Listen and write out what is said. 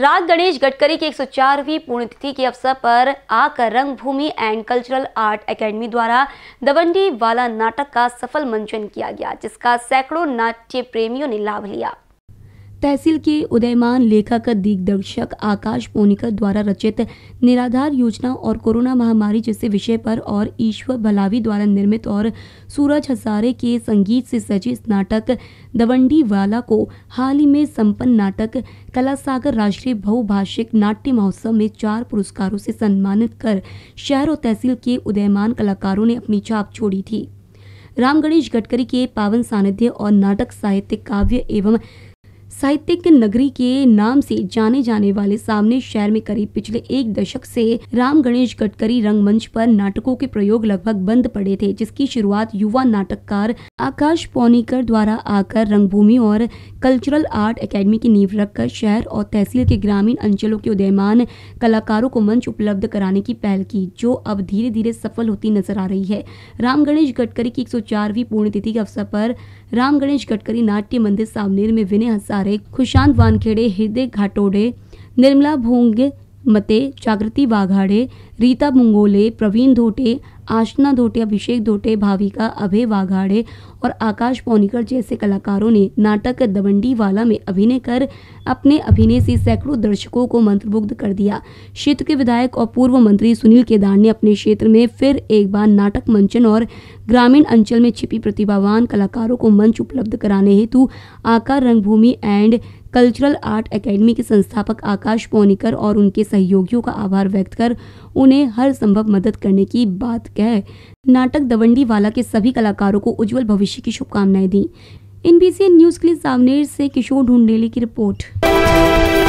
राज गणेश गडकरी की 104वीं पुण्यतिथि के अवसर पर आकर रंगभूमि एंड कल्चरल आर्ट एकेडमी द्वारा दवंडी वाला नाटक का सफल मंचन किया गया जिसका सैकड़ों नाट्य प्रेमियों ने लाभ लिया तहसील के उदयमान लेखक दिग्दर्शक आकाश पोनिकर द्वारा रचित निराधार योजना और कोरोना महामारी जैसे विषय पर और ईश्वर भलावी द्वारा निर्मित और सूरज हजारे के संगीत से सजे इस नाटक दवंडी वाला को हाल ही में संपन्न नाटक कला सागर राष्ट्रीय बहुभाषिक नाट्य महोत्सव में चार पुरस्कारों से सम्मानित कर शहर और तहसील के उदयमान कलाकारों ने अपनी छाप छोड़ी थी राम गणेश गडकरी के पावन सानिध्य और नाटक साहित्य काव्य एवं साहित्यिक नगरी के नाम से जाने जाने वाले सामने शहर में करीब पिछले एक दशक से राम गणेश गडकरी रंगमंच पर नाटकों के प्रयोग लगभग बंद पड़े थे जिसकी शुरुआत युवा नाटककार आकाश पौनीकर द्वारा आकर रंगभूमि और कल्चरल आर्ट एकेडमी की नींव रखकर शहर और तहसील के ग्रामीण अंचलों के उदयमान कलाकारों को मंच उपलब्ध कराने की पहल की जो अब धीरे धीरे सफल होती नजर आ रही है राम गणेश गडकरी की एक पूर्णतिथि के अवसर पर राम गणेश गडकरी नाट्य मंदिर सावनेर में विनय हंसारे खुशांत वानखेड़े हृदय घाटोड़े निर्मला भोंगे मते जागृति वाघाड़े रीता मुंगोले प्रवीण धोटे आशना धोटे अभिषेक धोटे भाविका अभय वाघाड़े और आकाश पौनिकर जैसे कलाकारों ने नाटक दबंडी वाला में अभिनय कर अपने अभिनय से सैकड़ों दर्शकों को मंत्रमुग्ध कर दिया क्षेत्र के विधायक और पूर्व मंत्री सुनील केदार ने अपने क्षेत्र में फिर एक बार नाटक मंचन और ग्रामीण अंचल में छिपी प्रतिभावान कलाकारों को मंच उपलब्ध कराने हेतु आकार रंगभूमि एंड कल्चरल आर्ट एकेडमी के संस्थापक आकाश पौनिकर और उनके सहयोगियों का आभार व्यक्त कर उन्हें हर संभव मदद करने की बात कह नाटक दवंडी वाला के सभी कलाकारों को उज्जवल भविष्य की शुभकामनाएं दी इन न्यूज के लिए सावनेर से किशोर ढूंढेली की रिपोर्ट